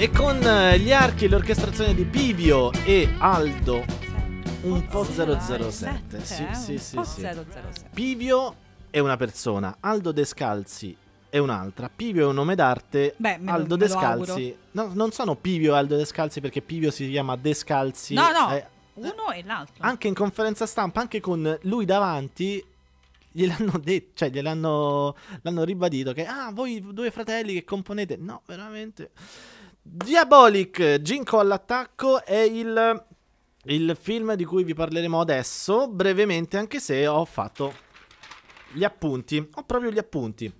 E con eh, gli archi e l'orchestrazione di Pivio e Aldo un po' 007. Sì, eh, sì, sì, sì. Pivio è una persona, Aldo Descalzi è un'altra. Pivio è un nome d'arte. Beh, me Aldo Descalzi. No, non sono Pivio e Aldo Descalzi perché Pivio si chiama Descalzi. No, no. Eh, uno e l'altro. Anche in conferenza stampa, anche con lui davanti, gliel'hanno detto, cioè gliel'hanno ribadito che ah, voi due fratelli che componete. No, veramente. Diabolic, Ginko all'attacco è il, il film di cui vi parleremo adesso, brevemente, anche se ho fatto gli appunti. Ho proprio gli appunti.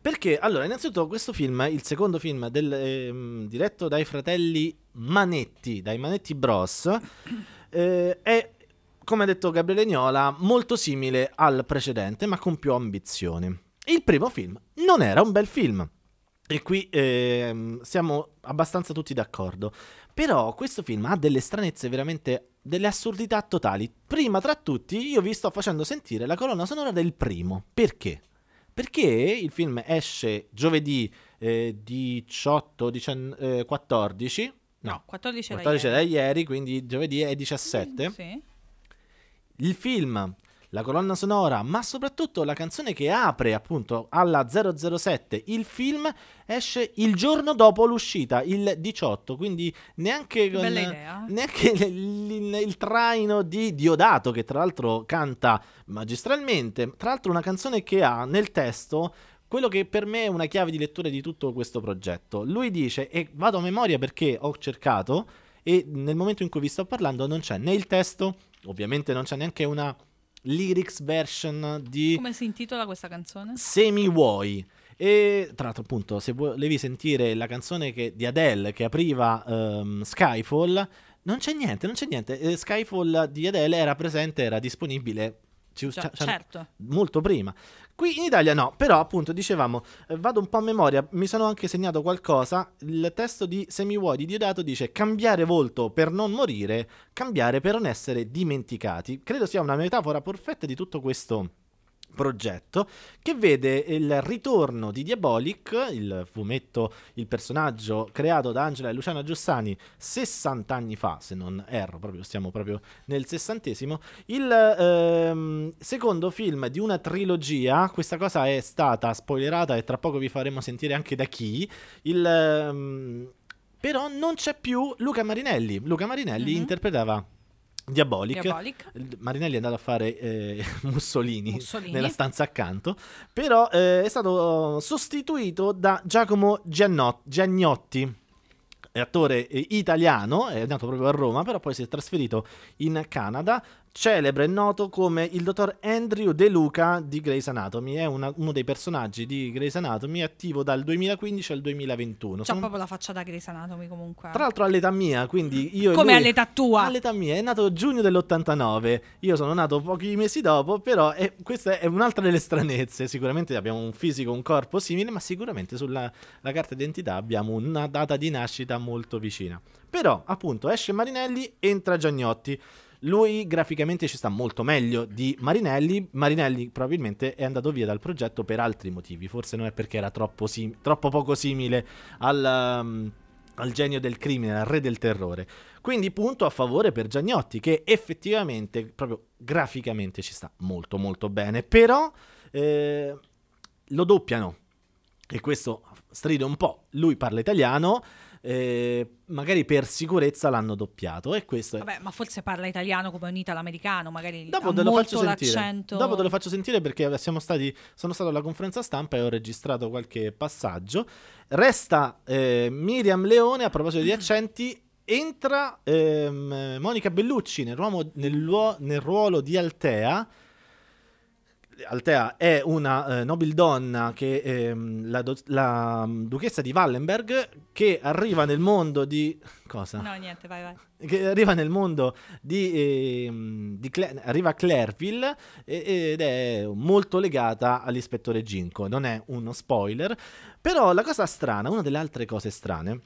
Perché, allora, innanzitutto questo film, il secondo film del, eh, diretto dai fratelli Manetti, dai Manetti Bros, eh, è, come ha detto Gabriele Gnola, molto simile al precedente, ma con più ambizioni. Il primo film non era un bel film. E qui eh, siamo abbastanza tutti d'accordo. Però questo film ha delle stranezze veramente, delle assurdità totali. Prima tra tutti io vi sto facendo sentire la colonna sonora del primo. Perché? Perché il film esce giovedì eh, 18, 19, eh, 14. No, 14, 14 da, ieri. ieri. quindi giovedì è 17. sì. Il film la colonna sonora, ma soprattutto la canzone che apre appunto alla 007 il film esce il giorno dopo l'uscita, il 18, quindi neanche, con, neanche il, il, il, traino di Diodato che tra l'altro canta magistralmente, tra l'altro una canzone che ha nel testo quello che per me è una chiave di lettura di tutto questo progetto. Lui dice, e vado a memoria perché ho cercato, e nel momento in cui vi sto parlando non c'è né il testo, ovviamente non c'è neanche una lyrics version di... Come si intitola questa canzone? Se mi vuoi. E tra l'altro, appunto, se volevi sentire la canzone che, di Adele che apriva um, Skyfall, non c'è niente, non c'è niente. Eh, Skyfall di Adele era presente, era disponibile. Ci, cioè, certo. Molto prima. Qui in Italia no, però appunto dicevamo, eh, vado un po' a memoria, mi sono anche segnato qualcosa, il testo di Semivuoi di Diodato dice cambiare volto per non morire, cambiare per non essere dimenticati. Credo sia una metafora perfetta di tutto questo progetto che vede il ritorno di Diabolic, il fumetto, il personaggio creato da Angela e Luciano Giussani 60 anni fa, se non erro, proprio, stiamo proprio nel sessantesimo, il ehm, secondo film di una trilogia, questa cosa è stata spoilerata e tra poco vi faremo sentire anche da chi, il... Ehm, però non c'è più Luca Marinelli. Luca Marinelli mm-hmm. interpretava Diabolic. Diabolic. Marinelli è andato a fare eh, Mussolini, Mussolini, nella stanza accanto, però eh, è stato sostituito da Giacomo Giannot- Giagnotti attore eh, italiano, è nato proprio a Roma, però poi si è trasferito in Canada celebre e noto come il dottor Andrew De Luca di Grey's Anatomy. È una, uno dei personaggi di Grey's Anatomy attivo dal 2015 al 2021. C'ha Sono... proprio la faccia da Grey's Anatomy comunque. Tra l'altro all'età mia, quindi mm. io... Come lui... all'età tua? All'età mia, è nato giugno dell'89, io sono nato pochi mesi dopo, però è, questa è un'altra delle stranezze. Sicuramente abbiamo un fisico, un corpo simile, ma sicuramente sulla carta d'identità abbiamo una data di nascita molto vicina. Però appunto esce Marinelli, entra Giagnotti. Lui graficamente ci sta molto meglio di Marinelli. Marinelli probabilmente è andato via dal progetto per altri motivi, forse non è perché era troppo, sim- troppo poco simile al... Um, al genio del crimine, al re del terrore. Quindi punto a favore per Giagnotti, che effettivamente, proprio graficamente, ci sta molto molto bene. Però eh, lo doppiano. E questo stride un po'. Lui parla italiano, eh, magari per sicurezza l'hanno doppiato. E questo è... Vabbè, ma forse parla italiano come un italo-americano, magari dopo te lo faccio Dopo te lo faccio sentire perché siamo stati, sono stato alla conferenza stampa e ho registrato qualche passaggio. Resta eh, Miriam Leone a proposito di mm. accenti. Entra ehm, Monica Bellucci nel, ruolo, nel, luo, nel ruolo di Altea Altea è una eh, nobildonna che è ehm, la, do- la, mm, duchessa di Wallenberg che arriva nel mondo di... Cosa? No, niente, vai, vai. Che arriva nel mondo di... Eh, di Cle- arriva a Clairville e- ed è molto legata all'ispettore Ginko. Non è uno spoiler, però la cosa strana, una delle altre cose strane,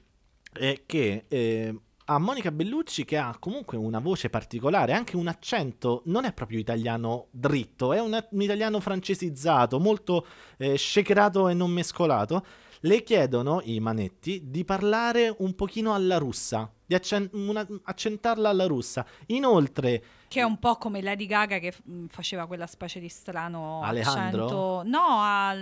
è che... Eh, a Monica Bellucci che ha comunque una voce particolare, anche un accento, non è proprio italiano dritto, è un, un italiano francesizzato, molto eh, shakerato e non mescolato le chiedono i manetti di parlare un pochino alla russa, di accen- una, accentarla alla russa. Inoltre... Che è un po' come Lady Gaga che faceva quella specie di strano Alejandro? accento... No, a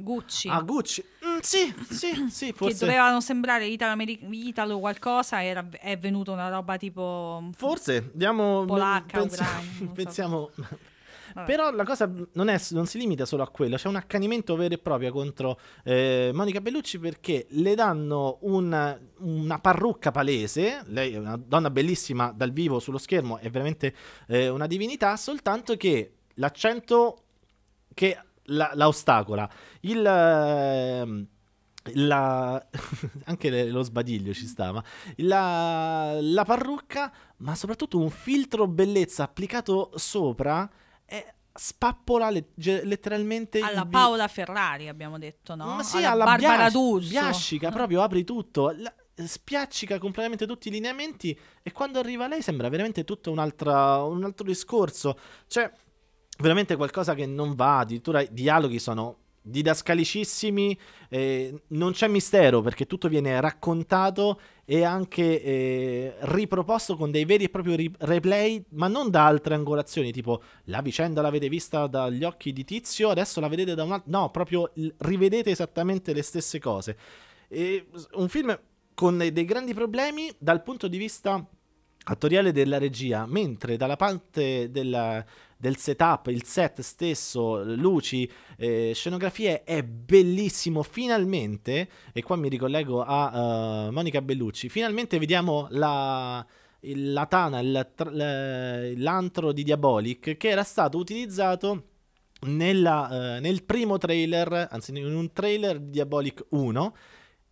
Gucci. A ah, Gucci? Mm, sì, sì, sì, forse... Che dovevano sembrare italo, qualcosa era, è venuta una roba tipo... Forse, diamo... Polacca, pensiamo... Ucraina, pensiamo... So. Però la cosa non, è, non, si limita solo a quello, c'è un accanimento vero e proprio contro eh, Monica Bellucci perché le danno una, una, parrucca palese, lei è una donna bellissima dal vivo sullo schermo, è veramente eh, una divinità, soltanto che l'accento che la, la ostacola, il... Eh, la... anche lo sbadiglio ci stava la, la parrucca ma soprattutto un filtro bellezza applicato sopra è spappola le- letteralmente alla Paola Ferrari abbiamo detto no? Ma sì, alla, alla Barbara Bias- D'Urso biascica ah. proprio apri tutto la- spiaccica completamente tutti i lineamenti e quando arriva lei sembra veramente tutto un, un altro discorso cioè veramente qualcosa che non va addirittura i dialoghi sono didascalicissimi eh, non c'è mistero perché tutto viene raccontato e anche eh, riproposto con dei veri e propri ri- replay, ma non da altre angolazioni, tipo la vicenda l'avete vista dagli occhi di Tizio, adesso la vedete da un altro... No, proprio l- rivedete esattamente le stesse cose. E un film con dei grandi problemi dal punto di vista attoriale della regia, mentre dalla parte della, del setup, il set stesso, luci, eh, scenografie è bellissimo. Finalmente, e qua mi ricollego a uh, Monica Bellucci, finalmente vediamo la la tana, il, l'antro di Diabolic che era stato utilizzato nella, eh, nel primo trailer, anzi in un trailer di Diabolic 1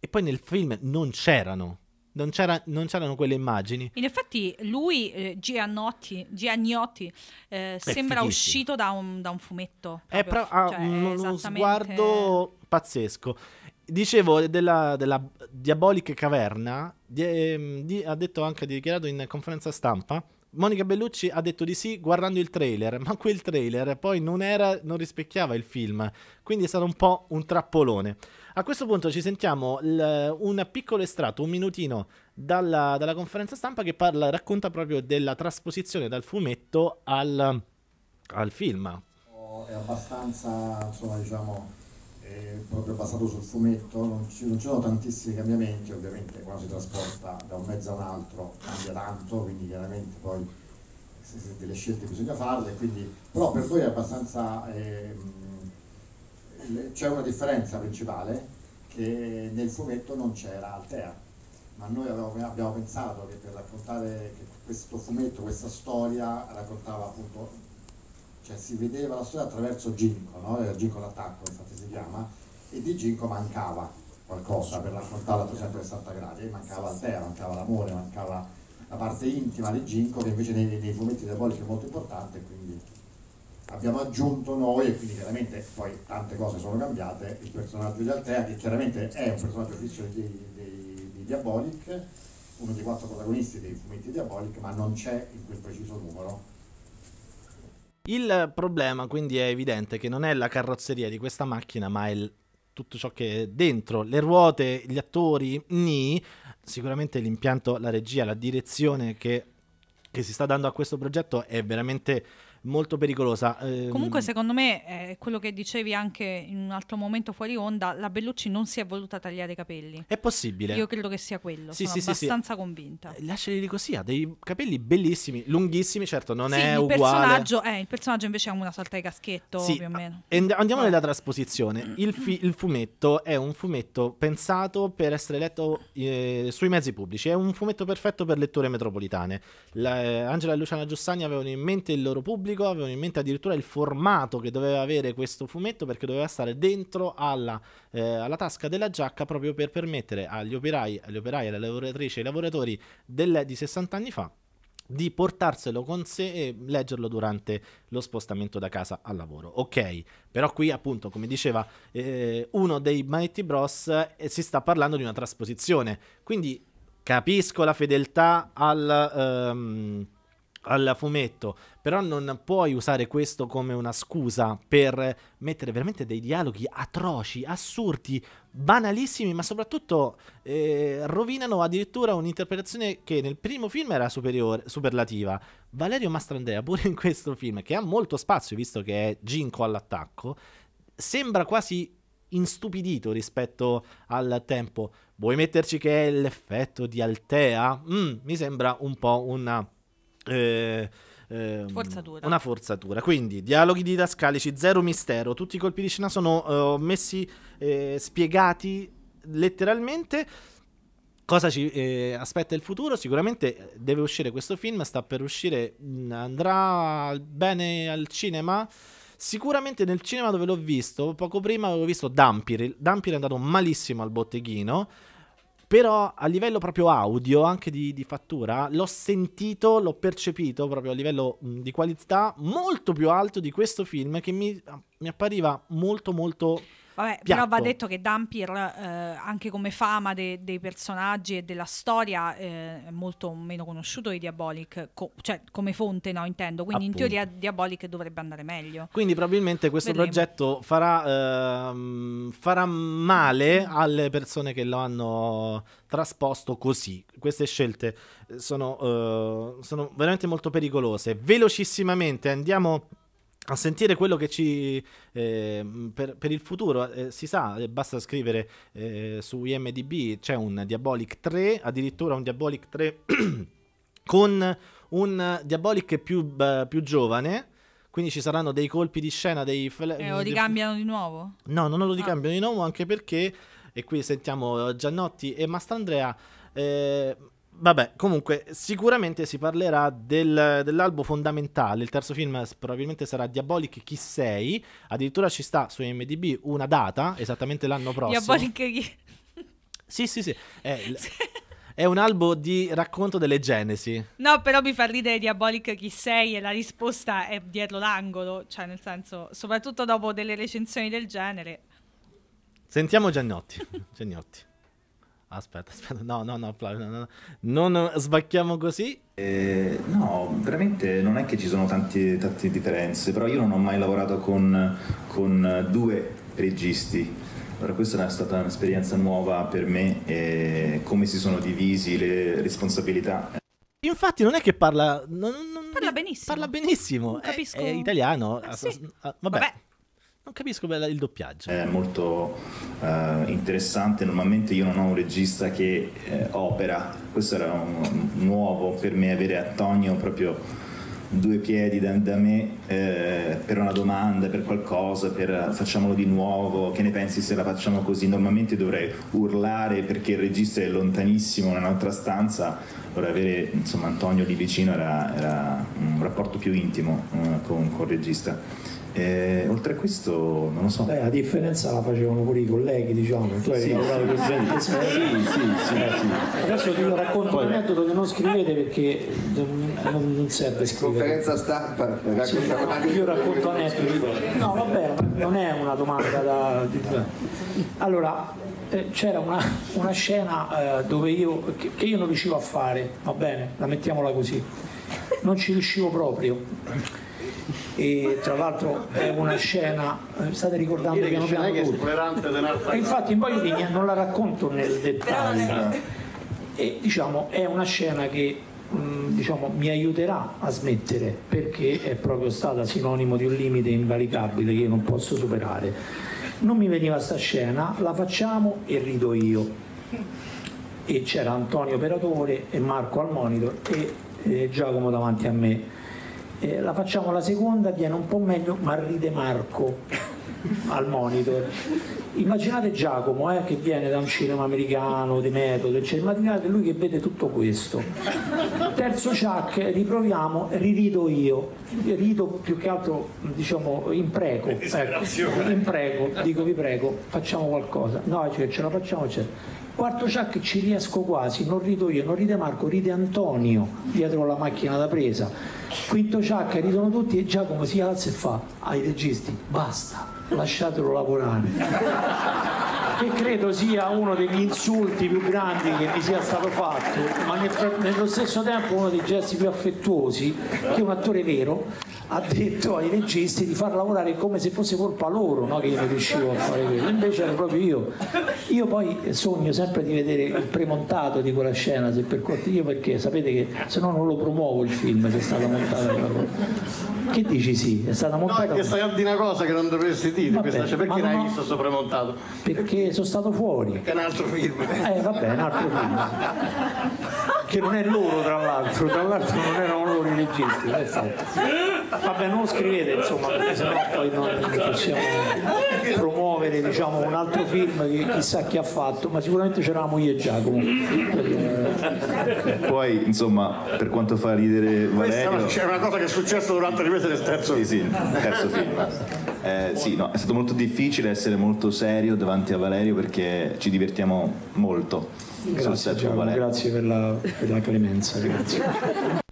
e poi nel film non c'erano non, c'era, non, c'erano quelle immagini. In effetti lui, eh, Giannotti, Giannotti eh, sembra uscito da un, da un fumetto. Proprio. Ah, cioè, è pro- ha cioè, uno esattamente... sguardo pazzesco. Dicevo eh, della, della diabolica caverna, di, ehm, di, ha detto anche, ha dichiarato in conferenza stampa, Monica Bellucci ha detto di sì guardando il trailer, ma quel trailer poi non, era, non rispecchiava il film, quindi è stato un po' un trappolone. A questo punto ci sentiamo l- un piccolo estratto, un minutino dalla, dalla conferenza stampa che parla, racconta proprio della trasposizione dal fumetto al, al film. È abbastanza, insomma, diciamo, proprio basato sul fumetto, non ci, non ci, sono tantissimi cambiamenti, ovviamente quando si trasporta da un mezzo a un altro cambia tanto, quindi chiaramente poi se, se delle scelte bisogna farle, quindi, però per voi è abbastanza eh, c'è una differenza principale che nel fumetto non c'era Altea, ma noi abbiamo pensato che per raccontare questo fumetto, questa storia, raccontava appunto, cioè si vedeva la storia attraverso Ginko, no? Ginko l'attacco infatti si chiama, e di Ginko mancava qualcosa per raccontarla a 360 gradi, mancava Altea, mancava l'amore, mancava la parte intima di Ginko che invece nei, nei fumetti di Apollo è molto importante, quindi abbiamo aggiunto noi e quindi chiaramente poi tante cose sono cambiate, il personaggio di Altea che chiaramente è un personaggio fisso di, di, di Diabolic, uno dei quattro protagonisti dei fumetti Diabolic, ma non c'è in quel preciso numero. Il problema quindi è evidente che non è la carrozzeria di questa macchina, ma è il, tutto ciò che è dentro, le ruote, gli attori, ni, sicuramente l'impianto, la regia, la direzione che, che si sta dando a questo progetto è veramente molto pericolosa. Ehm, Comunque, secondo me, eh, quello che dicevi anche in un altro momento fuori onda, la Bellucci non si è voluta tagliare i capelli. È possibile. Io credo che sia quello. Sì, Sono sì, abbastanza sì. convinta. Eh, lasciali così, ha dei capelli bellissimi, lunghissimi, certo, non sì, è il uguale. Personaggio, eh, il personaggio invece ha una sorta di caschetto, sì, più o ah, meno. Andiamo nella trasposizione. Il, fi- il, fumetto è un fumetto pensato per essere letto eh, sui mezzi pubblici, è un fumetto perfetto per letture metropolitane. La, eh, Angela e Luciana Giussani avevano in mente il loro pubblico pubblico, avevano in mente addirittura il formato che doveva avere questo fumetto perché doveva stare dentro alla, eh, alla tasca della giacca proprio per permettere agli operai, agli operai alle lavoratrici e ai lavoratori del, di 60 anni fa di portarselo con sé e leggerlo durante lo spostamento da casa al lavoro. Ok, però qui appunto, come diceva eh, uno dei Mighty Bros, eh, si sta parlando di una trasposizione, quindi capisco la fedeltà al... Ehm, al fumetto, però non puoi usare questo come una scusa per mettere veramente dei dialoghi atroci, assurdi, banalissimi, ma soprattutto eh, rovinano addirittura un'interpretazione che nel primo film era superiore, superlativa. Valerio Mastrandea, pure in questo film, che ha molto spazio visto che è Ginko all'attacco, sembra quasi instupidito rispetto al tempo. Vuoi metterci che è l'effetto di Altea? Mm, mi sembra un po' una eh, ehm, forzatura. Una forzatura. Quindi, dialoghi didascalici, zero mistero. Tutti i colpi di scena sono eh, messi, eh, spiegati letteralmente. Cosa ci eh, aspetta il futuro? Sicuramente eh, deve uscire questo film, sta per uscire, mm, andrà bene al cinema. Sicuramente nel cinema dove l'ho visto, poco prima avevo visto Dampir. Dampir è andato malissimo al botteghino. Però a livello proprio audio, anche di, di fattura, l'ho sentito, l'ho percepito proprio a livello di qualità molto più alto di questo film che mi, mi appariva molto molto Vabbè, però va detto che Dampir, eh, anche come fama de- dei personaggi e della storia, eh, è molto meno conosciuto di Diabolic, co- cioè come fonte, no, intendo. Quindi Appunto. in teoria Diabolic dovrebbe andare meglio. Quindi probabilmente questo Vedremo. progetto farà, ehm, farà male alle persone che lo hanno trasposto così. Queste scelte eh, sono, eh, sono veramente molto pericolose. Velocissimamente andiamo a sentire quello che ci eh, per, per, il futuro eh, si sa, eh, basta scrivere eh, su IMDB c'è un Diabolic 3, addirittura un Diabolic 3 con un Diabolic più, più, giovane. Quindi ci saranno dei colpi di scena, dei... Fle- eh, lo ricambiano di nuovo? No, non lo ricambiano ah. di nuovo anche perché, e qui sentiamo Giannotti e Mastandrea, eh, Vabbè, comunque, sicuramente si parlerà del, dell'albo fondamentale. Il terzo film probabilmente sarà Diabolic Chi sei. Addirittura ci sta su MDB una data, esattamente l'anno prossimo. Diabolic Chi? Sì, sì, sì. È, l- è un albo di racconto delle Genesi. No, però mi fa ridere Diabolic chi sei e la risposta è dietro l'angolo, cioè nel senso, soprattutto dopo delle recensioni del genere. Sentiamo Giannotti. Giannotti. Aspetta, aspetta, no, no, no, Flavio, no, no. non sbacchiamo così. Eh, no, veramente non è che ci sono tanti, tante differenze, però io non ho mai lavorato con, con due registi. Allora, questa è stata un'esperienza nuova per me, e come si sono divisi le responsabilità. Infatti non è che parla... Non, non, parla benissimo. Parla benissimo. È, è, italiano. Eh, sì. vabbè. vabbè non capisco il doppiaggio. È molto eh, interessante, normalmente io non ho un regista che eh, opera, questo era un, nuovo per me avere Antonio proprio due piedi da, da me eh, per una domanda, per qualcosa, per facciamolo di nuovo, che ne pensi se la facciamo così? Normalmente dovrei urlare perché il regista è lontanissimo in un'altra stanza allora avere insomma, Antonio lì vicino era, era un rapporto più intimo eh, con, con, il regista. E, eh, oltre a questo, non lo so. Beh, la differenza la facevano pure i colleghi, diciamo. Tu hai sì, lavorato con gente. Sì, sì, sì, Adesso ti racconto un aneddoto che non scrivete perché non, non serve scrivere. Conferenza stampa. Sì, io racconto aneddoti. No, vabbè, non è una domanda da. Allora, eh, c'era una, una scena eh, io, che, che, io non riuscivo a fare, va bene, la mettiamola così, non ci riuscivo proprio. E tra l'altro è una scena, eh, state ricordando piano piano che è tutto. E infatti in paio di non la racconto nel dettaglio. E diciamo è una scena che mm, diciamo, mi aiuterà a smettere perché è proprio stata sinonimo di un limite invalicabile che io non posso superare non mi veniva sta scena, la facciamo e rido io. E c'era Antonio Operatore e Marco al monitor e, e eh, Giacomo davanti a me. E eh, la facciamo la seconda, viene un po' meglio, ma ride Marco al monitor. Immaginate Giacomo eh, che viene da un cinema americano, di metodo, eccetera, immaginate lui che vede tutto questo. Terzo ciak, riproviamo, rirido io, rido più che altro diciamo in prego, ecco, in prego, dico vi prego, facciamo qualcosa, no cioè, ce la facciamo, eccetera. Quarto ciak ci riesco quasi, non rido io, non ride Marco, ride Antonio dietro la macchina da presa. Quinto ciak ridono tutti e Giacomo si alza e fa ai registi, basta lasciatelo lavorare che credo sia uno degli insulti più grandi che mi sia stato fatto ma nello stesso tempo uno dei gesti più affettuosi che un attore vero ha detto ai registi di far lavorare come se fosse colpa loro no? che io non riuscivo a fare quello, invece ero proprio io. Io poi sogno sempre di vedere il premontato di quella scena, se per cortesia, io perché sapete che se no non lo promuovo il film se è stata montata quella cosa. Che dici sì? È stata montata. No, perché stai di una cosa che non dovresti dire, vabbè, questa, cioè perché l'hai no, visto soppremontato? Perché sono stato fuori. Perché è un altro film. Eh vabbè, è un altro film. che non è loro tra l'altro, tra l'altro non erano loro i registi, eh, Vabbè non lo scrivete insomma, perché sennò poi non possiamo promuovere diciamo, un altro film che chissà chi ha fatto, ma sicuramente c'era la moglie Giacomo. Poi insomma per quanto fa ridere Valerio... C'è una cosa che è successa durante la ripresa del terzo film. Sì, sì, terzo film. Eh, sì, no, è stato molto difficile essere molto serio davanti a Valerio perché ci divertiamo molto Grazie, grazie, grazie per, la, per la clemenza, grazie.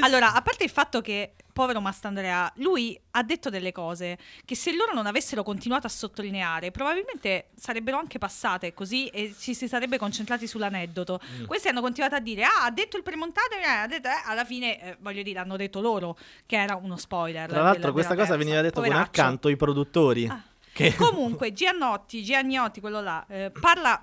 Allora, a parte il fatto che, povero Mastandrea, lui ha detto delle cose che se loro non avessero continuato a sottolineare, probabilmente sarebbero anche passate così e ci si sarebbe concentrati sull'aneddoto. Mm. Questi hanno continuato a dire, ah, ha detto il premontate, eh, ha detto, eh, alla fine, eh, voglio dire, hanno detto loro che era uno spoiler. Tra l'altro questa cosa veniva detta con accanto i produttori. Ah. Che... Comunque, Giannotti, Giannotti, quello là, eh, parla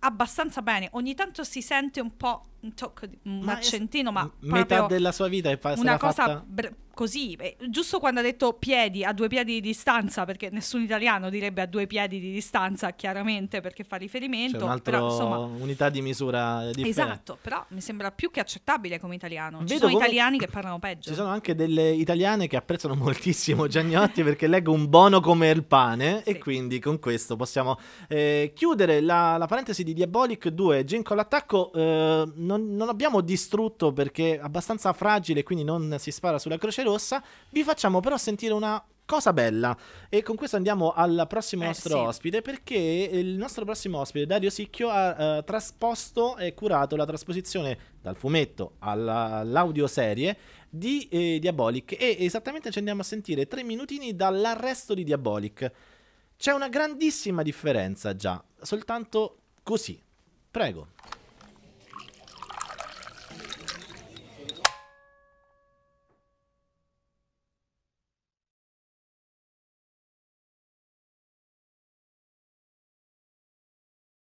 abbastanza bene. Ogni tanto si sente un po' un, tocco, un ma accentino, ma metà della sua vita è passata. Una cosa fatta... br- così, Beh, giusto quando ha detto piedi, a due piedi di distanza, perché nessun italiano direbbe a due piedi di distanza, chiaramente, perché fa riferimento. C'è però, insomma, unità di misura differente. Esatto, però mi sembra più che accettabile come italiano. Vedo Ci sono come... italiani che parlano peggio. Ci sono anche delle italiane che apprezzano moltissimo Giagnotti perché leggo un bono come il pane sì. e quindi con questo possiamo eh, chiudere la, la, parentesi di Diabolic 2. Ginko l'attacco eh, non, non abbiamo distrutto perché è abbastanza fragile, quindi non si spara sulla crociera rossa. Vi facciamo però sentire una cosa bella. E con questo andiamo al prossimo eh, nostro sì. ospite, perché il nostro prossimo ospite, Dario Sicchio, ha uh, trasposto e curato la trasposizione dal fumetto all'audioserie di eh, Diabolic. E esattamente ci andiamo a sentire tre minutini dall'arresto di Diabolic. C'è una grandissima differenza già, soltanto così. Prego.